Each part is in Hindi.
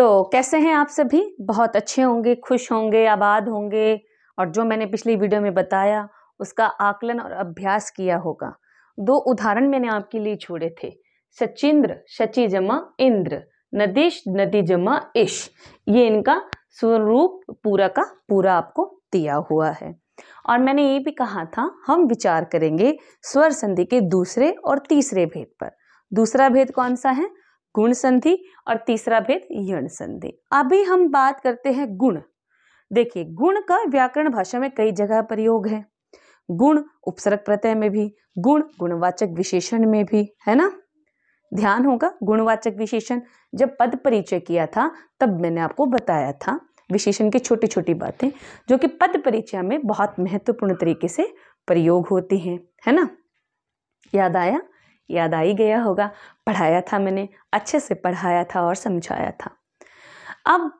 तो कैसे हैं आप सभी बहुत अच्छे होंगे खुश होंगे आबाद होंगे और जो मैंने पिछली वीडियो में बताया उसका आकलन और अभ्यास किया होगा दो उदाहरण मैंने आपके लिए छोड़े थे सचिंद्र शचि जमा इंद्र नदीश नदी जमा इश ये इनका स्वरूप पूरा का पूरा आपको दिया हुआ है और मैंने ये भी कहा था हम विचार करेंगे स्वर संधि के दूसरे और तीसरे भेद पर दूसरा भेद कौन सा है गुण संधि और तीसरा भेद यण संधि अभी हम बात करते हैं गुण देखिए गुण का व्याकरण भाषा में कई जगह प्रयोग है गुण उपसर्ग प्रत्यय में भी गुण गुणवाचक विशेषण में भी है ना ध्यान होगा गुणवाचक विशेषण जब पद परिचय किया था तब मैंने आपको बताया था विशेषण की छोटी छोटी बातें जो कि पद परिचय में बहुत महत्वपूर्ण तरीके से प्रयोग होती हैं है ना याद आया याद आ ही गया होगा पढ़ाया था मैंने अच्छे से पढ़ाया था और समझाया था अब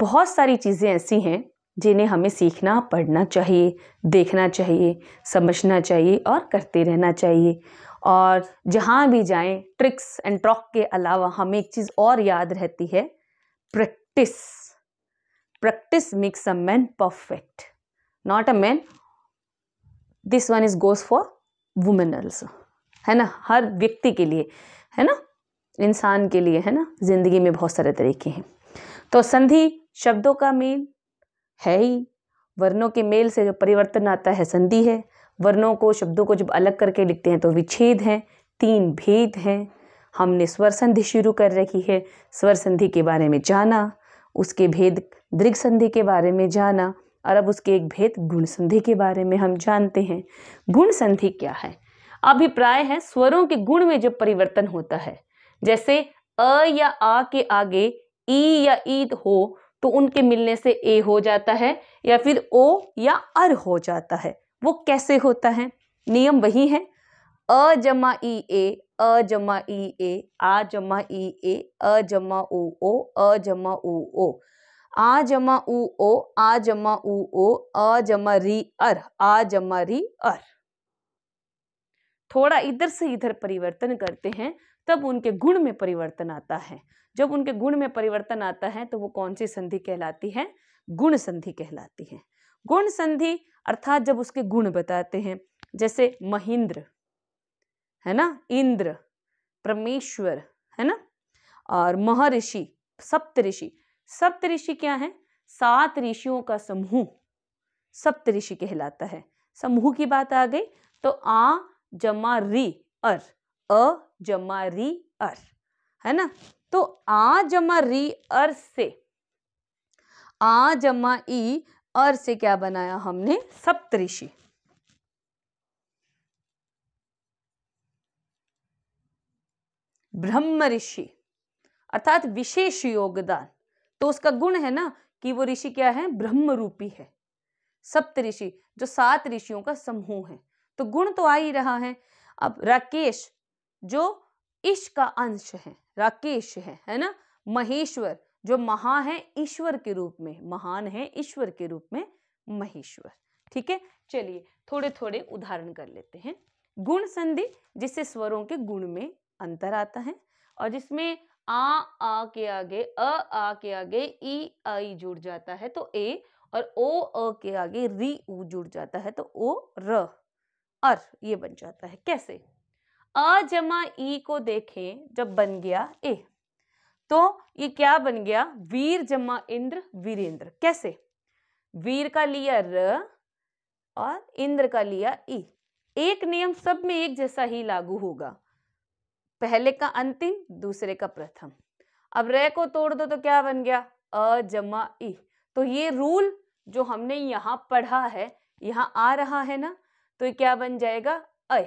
बहुत सारी चीज़ें ऐसी हैं जिन्हें हमें सीखना पढ़ना चाहिए देखना चाहिए समझना चाहिए और करते रहना चाहिए और जहाँ भी जाएं ट्रिक्स एंड ट्रॉक के अलावा हमें एक चीज़ और याद रहती है practice practice makes a man perfect not a man this one is goes for women also है ना हर व्यक्ति के लिए है ना इंसान के लिए है ना ज़िंदगी में बहुत सारे तरीके हैं तो संधि शब्दों का मेल है ही वर्णों के मेल से जो परिवर्तन आता है संधि है वर्णों को शब्दों को जब अलग करके लिखते हैं तो विच्छेद हैं तीन भेद हैं हमने स्वर संधि शुरू कर रखी है स्वर संधि के बारे में जाना उसके भेद दृघ संधि के बारे में जाना और अब उसके एक भेद गुण संधि के बारे में हम जानते हैं गुण संधि क्या है अभिप्राय है स्वरों के गुण में जो परिवर्तन होता है जैसे अ या आ के आगे ई या ईद हो तो उनके मिलने से ए हो जाता है या फिर ओ या अर हो जाता है वो कैसे होता है नियम वही है अ जमा ई ए अ जमा ई ए आ जमा ई ए अ जमा ओ ओ अ जमा ओ ओ आ जमा ऊ ओ आ जमा ऊ ओ अ जमा री अर आ जमा री अर थोड़ा इधर से इधर परिवर्तन करते हैं तब उनके गुण में परिवर्तन आता है जब उनके गुण में परिवर्तन आता है तो वो कौन सी संधि कहलाती है गुण संधि कहलाती है गुण संधि अर्थात जब उसके गुण बताते हैं जैसे महेंद्र है ना इंद्र परमेश्वर है ना और महर्षि सप्तऋषि सप्तऋषि क्या है सात ऋषियों का समूह सप्तऋषि कहलाता है समूह की बात आ गई तो आ जमा री अर अ जमा री अर है ना तो आ जमा री अर से आ जमा ई अर से क्या बनाया हमने सप्तऋषि ब्रह्म ऋषि अर्थात विशेष योगदान तो उसका गुण है ना कि वो ऋषि क्या है ब्रह्म रूपी है सप्त ऋषि जो सात ऋषियों का समूह है तो गुण तो आ ही रहा है अब राकेश जो ईश का अंश है राकेश है है ना महेश्वर जो महा है ईश्वर के रूप में महान है ईश्वर के रूप में महेश्वर ठीक है चलिए थोड़े थोड़े उदाहरण कर लेते हैं गुण संधि जिससे स्वरों के गुण में अंतर आता है और जिसमें आ आ के आगे अ आ के आगे ई आई जुड़ जाता है तो ए और ओ अ के आगे री ऊ जुड़ जाता है तो ओ र अर ये बन जाता है कैसे अ जमा ई को देखें जब बन गया ए तो ये क्या बन गया वीर जमा इंद्र वीरेंद्र कैसे वीर का लिया र और इंद्र का लिया ई एक नियम सब में एक जैसा ही लागू होगा पहले का अंतिम दूसरे का प्रथम अब र को तोड़ दो तो क्या बन गया अ जमा ई तो ये रूल जो हमने यहां पढ़ा है यहां आ रहा है ना तो क्या बन जाएगा अय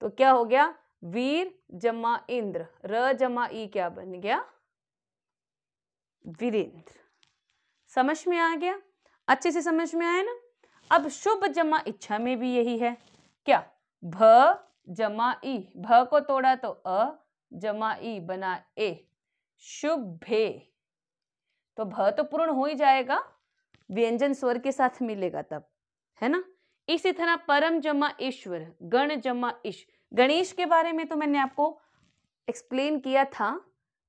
तो क्या हो गया वीर जमा इंद्र र जमा ई क्या बन गया वीरेंद्र समझ में आ गया अच्छे से समझ में आया ना अब शुभ जमा इच्छा में भी यही है क्या भ जमा ई भ को तोड़ा तो अ जमा ई बना ए शुभे तो भ तो पूर्ण हो ही जाएगा व्यंजन स्वर के साथ मिलेगा तब है ना इसी तरह परम जमा ईश्वर गण जमा ईश गणेश के बारे में तो मैंने आपको एक्सप्लेन किया था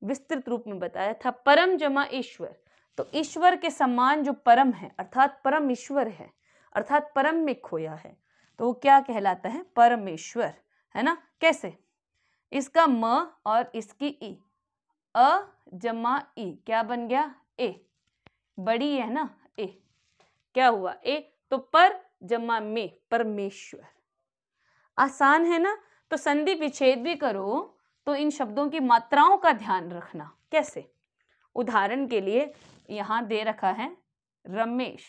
विस्तृत रूप में बताया था परम जमा ईश्वर तो ईश्वर के समान जो परम है अर्थात परम ईश्वर है अर्थात परम में खोया है तो वो क्या कहलाता है परमेश्वर है ना कैसे इसका म और इसकी ई अ जमा ई क्या बन गया ए बड़ी है ना ए क्या हुआ ए तो पर जमा में परमेश्वर आसान है ना तो संधि विच्छेद भी करो तो इन शब्दों की मात्राओं का ध्यान रखना कैसे उदाहरण के लिए यहां दे रखा है रमेश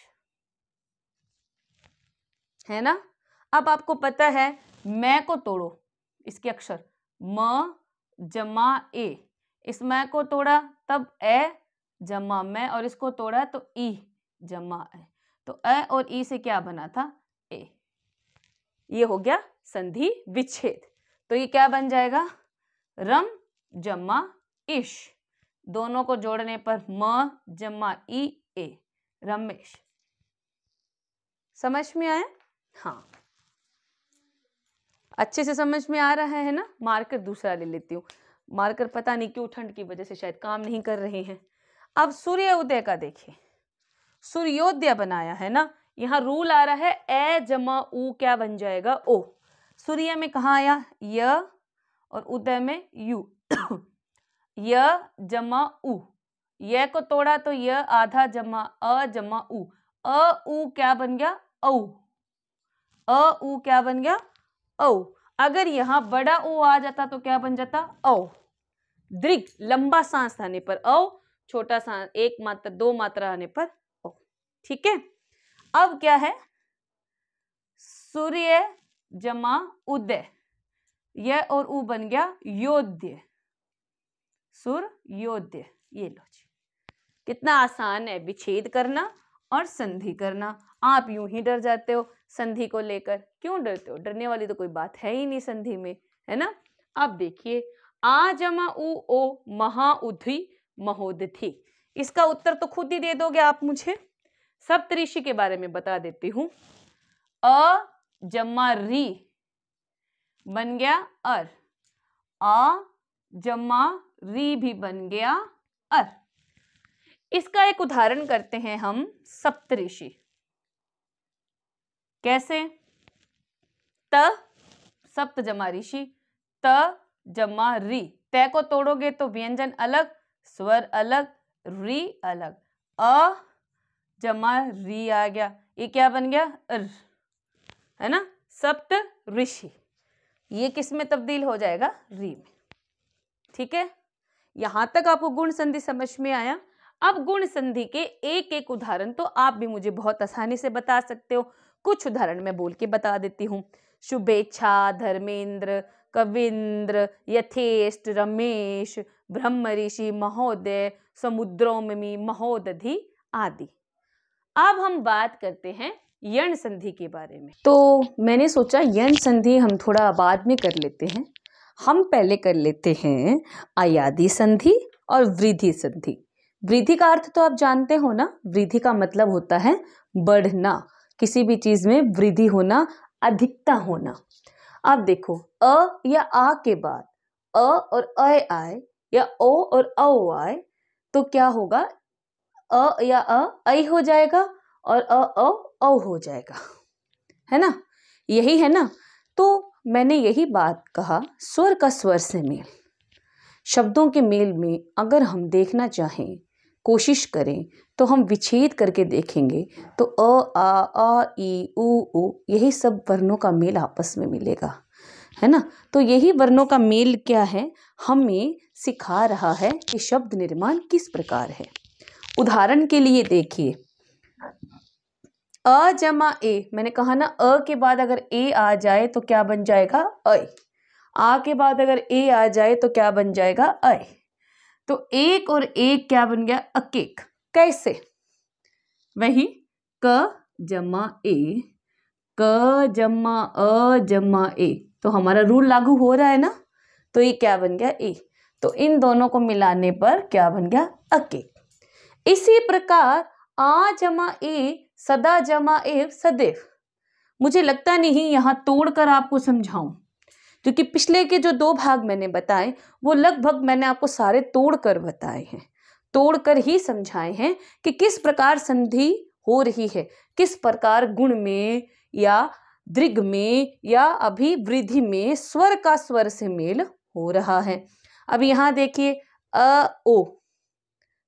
है ना अब आपको पता है मैं को तोड़ो इसके अक्षर म जमा ए इस मैं को तोड़ा तब ए जमा मैं और इसको तोड़ा तो ई जमा ए तो अ और ई से क्या बना था ए ये हो गया संधि विच्छेद तो ये क्या बन जाएगा रम जमा इश दोनों को जोड़ने पर म जम्मा ई ए रमेश समझ में आया हाँ अच्छे से समझ में आ रहा है ना मार्कर दूसरा ले लेती हूँ मार्कर पता नहीं क्यों ठंड की वजह से शायद काम नहीं कर रहे हैं अब सूर्य उदय का देखिए सूर्योदय बनाया है ना यहाँ रूल आ रहा है ए जमा उ क्या बन जाएगा ओ सूर्य में कहा आया य और उदय में यू य जमा उ य को तोड़ा तो य आधा जमा अ जमा उ अ उ क्या बन गया औ अ उ क्या बन गया औ अगर यहां बड़ा ओ आ जाता तो क्या बन जाता औ दृग लंबा सांस आने पर औ छोटा सांस एक मात्रा दो मात्रा आने पर ठीक है अब क्या है सूर्य जमा उदय यह और ऊ बन गया योद्य सुर योद्य ये लो जी कितना आसान है विच्छेद करना और संधि करना आप यूं ही डर जाते हो संधि को लेकर क्यों डरते हो डरने वाली तो कोई बात है ही नहीं संधि में है ना आप देखिए आ जमा उ ओ महा उधि महोदधि इसका उत्तर तो खुद ही दे दोगे आप मुझे सप्तऋषि के बारे में बता देती हूं अ जम्मा री बन गया अर अ जम्मा री भी बन गया अर इसका एक उदाहरण करते हैं हम सप्तऋषि कैसे त सप्त जमा ऋषि त जमा री तय को तोड़ोगे तो व्यंजन अलग स्वर अलग री अलग अ जमा री आ गया ये क्या बन गया अर है ना सप्त ऋषि ये किस में तब्दील हो जाएगा री में ठीक है यहाँ तक आपको गुण संधि समझ में आया अब गुण संधि के एक एक उदाहरण तो आप भी मुझे बहुत आसानी से बता सकते हो कुछ उदाहरण मैं बोल के बता देती हूँ शुभेच्छा धर्मेंद्र कविंद्र यथेष्ट रमेश ब्रह्म ऋषि महोदय समुद्रोमी महोदधि आदि अब हम बात करते हैं यण संधि के बारे में तो मैंने सोचा यण संधि हम थोड़ा बाद में कर लेते हैं हम पहले कर लेते हैं आयादी संधि और वृद्धि संधि वृद्धि का अर्थ तो आप जानते हो ना वृद्धि का मतलब होता है बढ़ना किसी भी चीज़ में वृद्धि होना अधिकता होना अब देखो अ या आ के बाद अ और अ आए या ओ और अ आए तो क्या होगा अ या अ ऐ हो जाएगा और अ अ औ हो जाएगा है ना यही है ना तो मैंने यही बात कहा स्वर का स्वर से मेल शब्दों के मेल में अगर हम देखना चाहें कोशिश करें तो हम विच्छेद करके देखेंगे तो अ आ आ ई उ उ यही सब वर्णों का मेल आपस में मिलेगा है ना तो यही वर्णों का मेल क्या है हमें सिखा रहा है कि शब्द निर्माण किस प्रकार है उदाहरण के लिए देखिए अ जमा ए मैंने कहा ना अ के बाद अगर ए आ जाए तो क्या बन जाएगा अ आ के बाद अगर ए आ जाए तो क्या बन जाएगा अ तो एक और एक क्या बन गया अकेक कैसे वही क जमा ए क जमा अ जमा ए तो हमारा रूल लागू हो रहा है ना तो ये क्या बन गया ए तो इन दोनों को मिलाने पर क्या बन गया अकेक इसी प्रकार आ जमा ए सदा जमा ए सदैव मुझे लगता नहीं यहाँ तोड़कर आपको समझाऊं क्योंकि पिछले के जो दो भाग मैंने बताए वो लगभग मैंने आपको सारे तोड़ कर बताए हैं तोड़ कर ही समझाए हैं कि किस प्रकार संधि हो रही है किस प्रकार गुण में या दृग में या अभिवृद्धि में स्वर का स्वर से मेल हो रहा है अब यहाँ देखिए अ ओ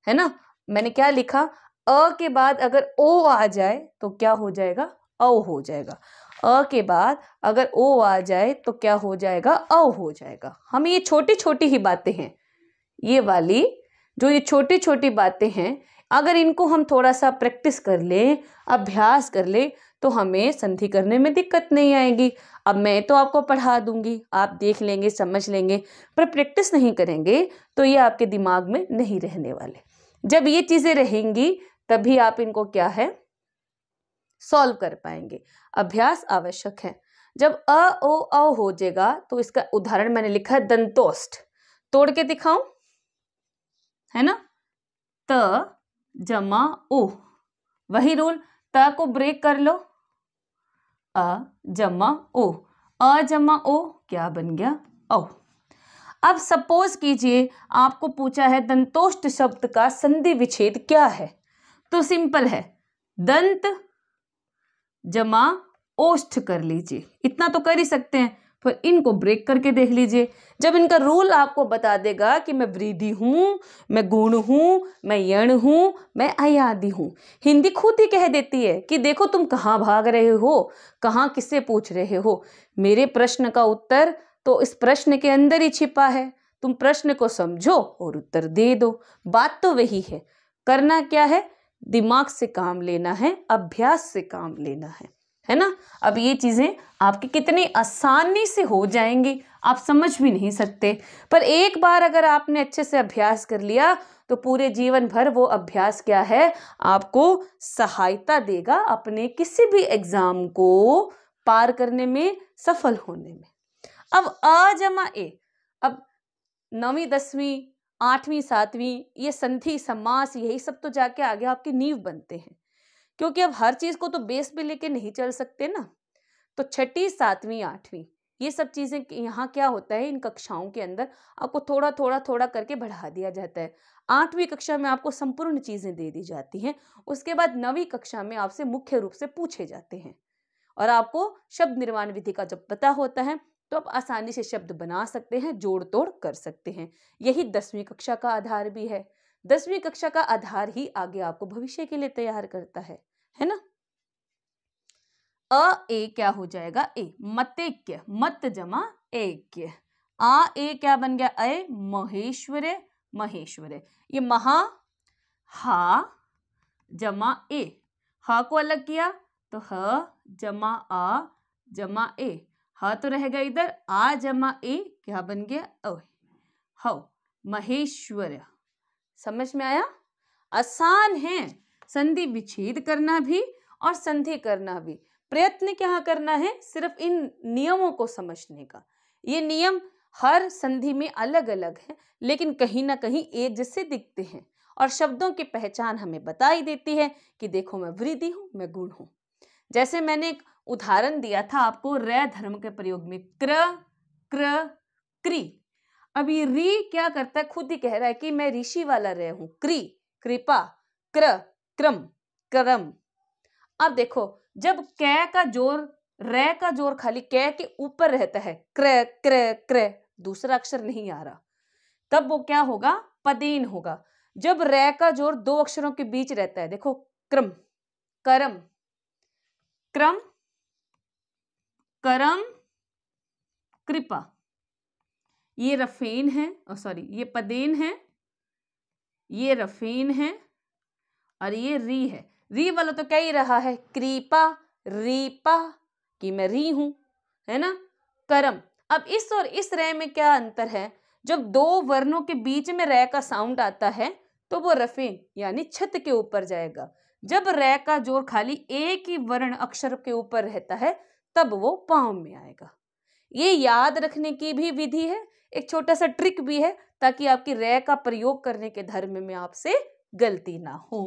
है ना मैंने क्या लिखा अ के बाद अगर ओ आ जाए तो क्या हो जाएगा औ हो जाएगा अ के बाद अगर ओ आ जाए तो क्या हो जाएगा औ हो जाएगा हम ये छोटी छोटी ही बातें हैं ये वाली जो ये छोटी छोटी बातें हैं अगर इनको हम थोड़ा सा प्रैक्टिस कर लें अभ्यास कर लें तो हमें संधि करने में दिक्कत नहीं आएगी अब मैं तो आपको पढ़ा दूंगी आप देख लेंगे समझ लेंगे पर प्रैक्टिस नहीं करेंगे तो ये आपके दिमाग में नहीं रहने वाले जब ये चीज़ें रहेंगी तभी आप इनको क्या है सॉल्व कर पाएंगे अभ्यास आवश्यक है जब अ ओ अ हो जाएगा तो इसका उदाहरण मैंने लिखा है दंतोष्ट तोड़ के दिखाऊं है ना त जमा ओ वही रूल त को ब्रेक कर लो अ जमा ओ अ जमा ओ क्या बन गया औ अब सपोज कीजिए आपको पूछा है दंतोष्ट शब्द का संधि विच्छेद क्या है तो सिंपल है दंत जमा ओष्ठ कर लीजिए इतना तो कर ही सकते हैं फिर इनको ब्रेक करके देख लीजिए जब इनका रूल आपको बता देगा कि मैं वृद्धि हूँ मैं गुण हूँ मैं यण हूँ मैं अयादि हूँ हिंदी खुद ही कह देती है कि देखो तुम कहाँ भाग रहे हो कहाँ किससे पूछ रहे हो मेरे प्रश्न का उत्तर तो इस प्रश्न के अंदर ही छिपा है तुम प्रश्न को समझो और उत्तर दे दो बात तो वही है करना क्या है दिमाग से काम लेना है अभ्यास से काम लेना है है ना अब ये चीज़ें आपकी कितनी आसानी से हो जाएंगी आप समझ भी नहीं सकते पर एक बार अगर आपने अच्छे से अभ्यास कर लिया तो पूरे जीवन भर वो अभ्यास क्या है आपको सहायता देगा अपने किसी भी एग्ज़ाम को पार करने में सफल होने में अब अ जमा ए अब नवी दसवीं आठवीं सातवीं ये संधि समास यही सब तो जाके आगे आपकी नींव बनते हैं क्योंकि अब हर चीज़ को तो बेस पे लेके नहीं चल सकते ना तो छठी सातवीं आठवीं ये सब चीज़ें यहाँ क्या होता है इन कक्षाओं के अंदर आपको थोड़ा थोड़ा थोड़ा करके बढ़ा दिया जाता है आठवीं कक्षा में आपको संपूर्ण चीज़ें दे दी जाती हैं उसके बाद नवीं कक्षा में आपसे मुख्य रूप से पूछे जाते हैं और आपको शब्द निर्माण विधि का जब पता होता है तो आप आसानी से शब्द बना सकते हैं जोड़ तोड़ कर सकते हैं यही दसवीं कक्षा का आधार भी है दसवीं कक्षा का आधार ही आगे आपको भविष्य के लिए तैयार करता है है ना अ ए क्या हो जाएगा ए मतैक्य मत जमा ऐक्य आ ए क्या बन गया अ महेश्वर महेश्वर ये महा हा जमा ए हा को अलग किया तो ह जमा आ जमा ए ह हाँ तो रहेगा इधर आ जमा ए क्या बन गया ओ हौ महेश्वर समझ में आया आसान है संधि विच्छेद करना भी और संधि करना भी प्रयत्न क्या करना है सिर्फ इन नियमों को समझने का ये नियम हर संधि में अलग अलग है लेकिन कहीं ना कहीं एक जैसे दिखते हैं और शब्दों की पहचान हमें बताई देती है कि देखो मैं वृद्धि हूँ मैं गुण हूँ जैसे मैंने उदाहरण दिया था आपको र धर्म के प्रयोग में क्र क्र क्री अभी री क्या करता है खुद ही कह रहा है कि मैं ऋषि वाला रह हूं क्री कृपा क्र क्रम क्रम अब देखो जब कै का जोर र का जोर खाली कै के ऊपर रहता है क्र क्र क्र दूसरा अक्षर नहीं आ रहा तब वो क्या होगा पदीन होगा जब र का जोर दो अक्षरों के बीच रहता है देखो क्रम करम क्रम करम कृपा ये रफेन है और सॉरी ये पदेन है ये रफेन है और ये री है री वाला तो क्या ही रहा है कृपा रीपा कि मैं री हूं है ना करम अब इस और इस रे में क्या अंतर है जब दो वर्णों के बीच में रे का साउंड आता है तो वो रफेन यानी छत के ऊपर जाएगा जब रे का जोर खाली एक ही वर्ण अक्षर के ऊपर रहता है तब वो पाँव में आएगा ये याद रखने की भी विधि है एक छोटा सा ट्रिक भी है ताकि आपकी रे का प्रयोग करने के धर्म में आपसे गलती ना हो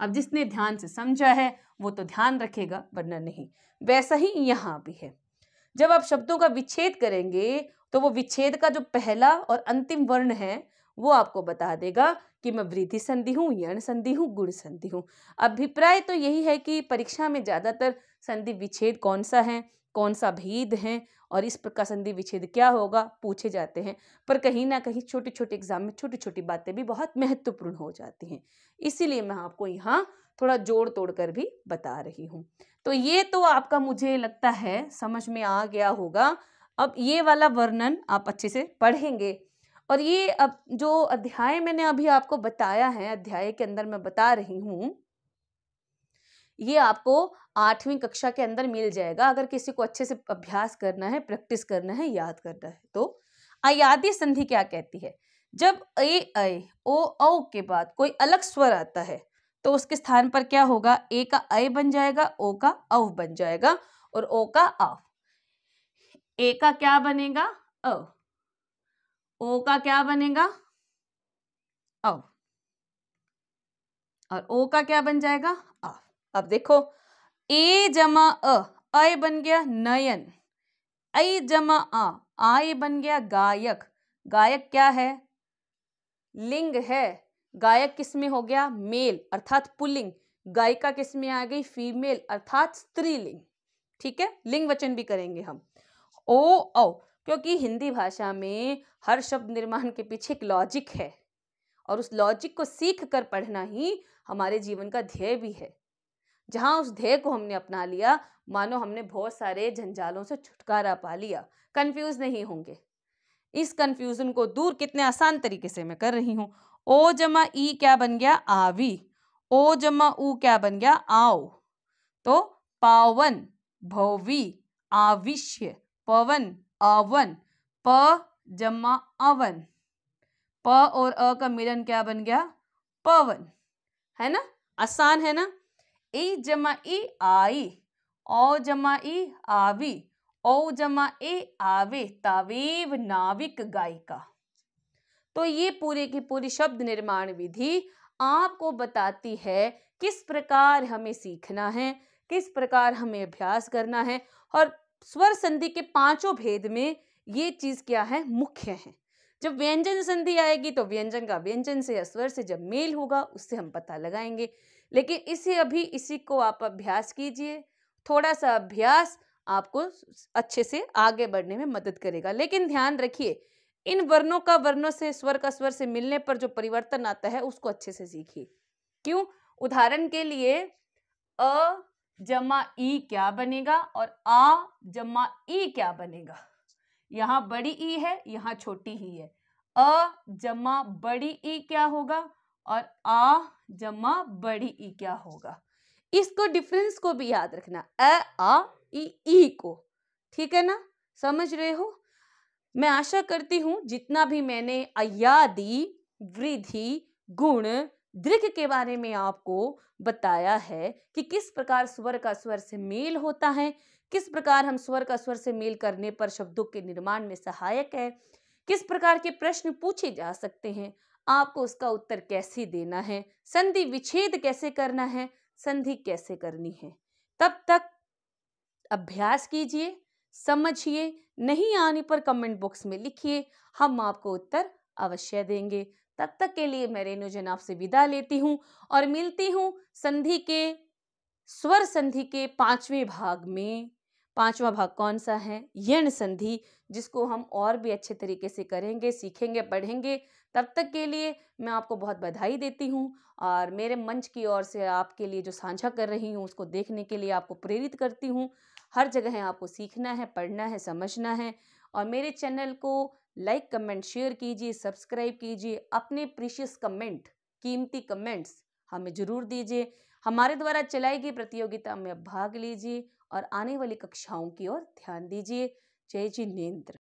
अब जिसने ध्यान से समझा है वो तो ध्यान रखेगा वरना नहीं वैसा ही यहाँ भी है जब आप शब्दों का विच्छेद करेंगे तो वो विच्छेद का जो पहला और अंतिम वर्ण है वो आपको बता देगा कि मैं वृद्धि संधि हूँ यण संधि हूँ गुण संधि हूँ अभिप्राय तो यही है कि परीक्षा में ज़्यादातर संधि विच्छेद कौन सा है कौन सा भेद है और इस प्रकार संधि विच्छेद क्या होगा पूछे जाते हैं पर कहीं ना कहीं छोटे छोटे एग्जाम में छोटी छोटी बातें भी बहुत महत्वपूर्ण हो जाती हैं इसीलिए मैं आपको यहाँ थोड़ा जोड़ तोड़ कर भी बता रही हूँ तो ये तो आपका मुझे लगता है समझ में आ गया होगा अब ये वाला वर्णन आप अच्छे से पढ़ेंगे और ये अब जो अध्याय मैंने अभी आपको बताया है अध्याय के अंदर मैं बता रही हूँ ये आपको आठवीं कक्षा के अंदर मिल जाएगा अगर किसी को अच्छे से अभ्यास करना है प्रैक्टिस करना है याद करना है तो अयादि संधि क्या कहती है जब ए ऐ ओ औ के बाद कोई अलग स्वर आता है तो उसके स्थान पर क्या होगा ए का अ बन जाएगा ओ का अव बन जाएगा और ओ का अव ए का क्या बनेगा अव ओ का क्या बनेगा अव और ओ का क्या बन जाएगा अव अब देखो ए जमा अ अय बन गया नयन ऐ जमा आ आय बन गया गायक गायक क्या है लिंग है गायक किस में हो गया मेल अर्थात पुलिंग गायिका किस में आ गई फीमेल अर्थात स्त्रीलिंग ठीक है लिंग वचन भी करेंगे हम ओ औ क्योंकि हिंदी भाषा में हर शब्द निर्माण के पीछे एक लॉजिक है और उस लॉजिक को सीख कर पढ़ना ही हमारे जीवन का ध्येय भी है जहाँ उस ध्येय को हमने अपना लिया मानो हमने बहुत सारे जंजालों से छुटकारा पा लिया कन्फ्यूज नहीं होंगे इस कन्फ्यूजन को दूर कितने आसान तरीके से मैं कर रही हूँ ओ जमा ई क्या बन गया आवी ओ जमा ऊ क्या बन गया आओ तो पावन भवी आविष्य पवन अवन प जमा अवन प और अ का मिलन क्या बन गया पवन है ना आसान है ना ए जमा ई आई ओ जमा ई आवी ओ जमा ए आवे तावेव नाविक गायिका तो ये पूरे की पूरी शब्द निर्माण विधि आपको बताती है किस प्रकार हमें सीखना है किस प्रकार हमें अभ्यास करना है और स्वर संधि के पांचों भेद में ये चीज क्या है मुख्य है जब व्यंजन संधि आएगी तो व्यंजन का व्यंजन से या स्वर से जब मेल होगा उससे हम पता लगाएंगे लेकिन इसे अभी इसी को आप अभ्यास कीजिए थोड़ा सा अभ्यास आपको अच्छे से आगे बढ़ने में मदद करेगा लेकिन ध्यान रखिए इन वर्णों का वर्णों से स्वर का स्वर से मिलने पर जो परिवर्तन आता है उसको अच्छे से सीखिए क्यों उदाहरण के लिए अ जमा ई क्या बनेगा और आ जमा ई क्या बनेगा यहाँ बड़ी ई है यहाँ छोटी ही है अ जमा बड़ी ई क्या होगा और आ जमा बड़ी ई क्या होगा इसको डिफरेंस को भी याद रखना अ आ ई ई को ठीक है ना समझ रहे हो मैं आशा करती हूँ जितना भी मैंने दी वृद्धि गुण दृघ के बारे में आपको बताया है कि किस प्रकार स्वर का स्वर से मेल होता है किस प्रकार हम स्वर का स्वर से मेल करने पर शब्दों के निर्माण में सहायक है किस प्रकार के प्रश्न पूछे जा सकते हैं आपको उसका उत्तर कैसे देना है संधि विच्छेद कैसे करना है संधि कैसे करनी है तब तक अभ्यास कीजिए समझिए नहीं आने पर कमेंट बॉक्स में लिखिए हम आपको उत्तर अवश्य देंगे तब तक के लिए मैं रेणुजन आपसे विदा लेती हूँ और मिलती हूँ संधि के स्वर संधि के पांचवें भाग में पांचवा भाग कौन सा है यण संधि जिसको हम और भी अच्छे तरीके से करेंगे सीखेंगे पढ़ेंगे तब तक के लिए मैं आपको बहुत बधाई देती हूँ और मेरे मंच की ओर से आपके लिए जो साझा कर रही हूँ उसको देखने के लिए आपको प्रेरित करती हूँ हर जगह आपको सीखना है पढ़ना है समझना है और मेरे चैनल को लाइक कमेंट शेयर कीजिए सब्सक्राइब कीजिए अपने प्रीशियस कमेंट कीमती कमेंट्स हमें ज़रूर दीजिए हमारे द्वारा चलाई गई प्रतियोगिता में भाग लीजिए और आने वाली कक्षाओं की ओर ध्यान दीजिए जय जिनेन्द्र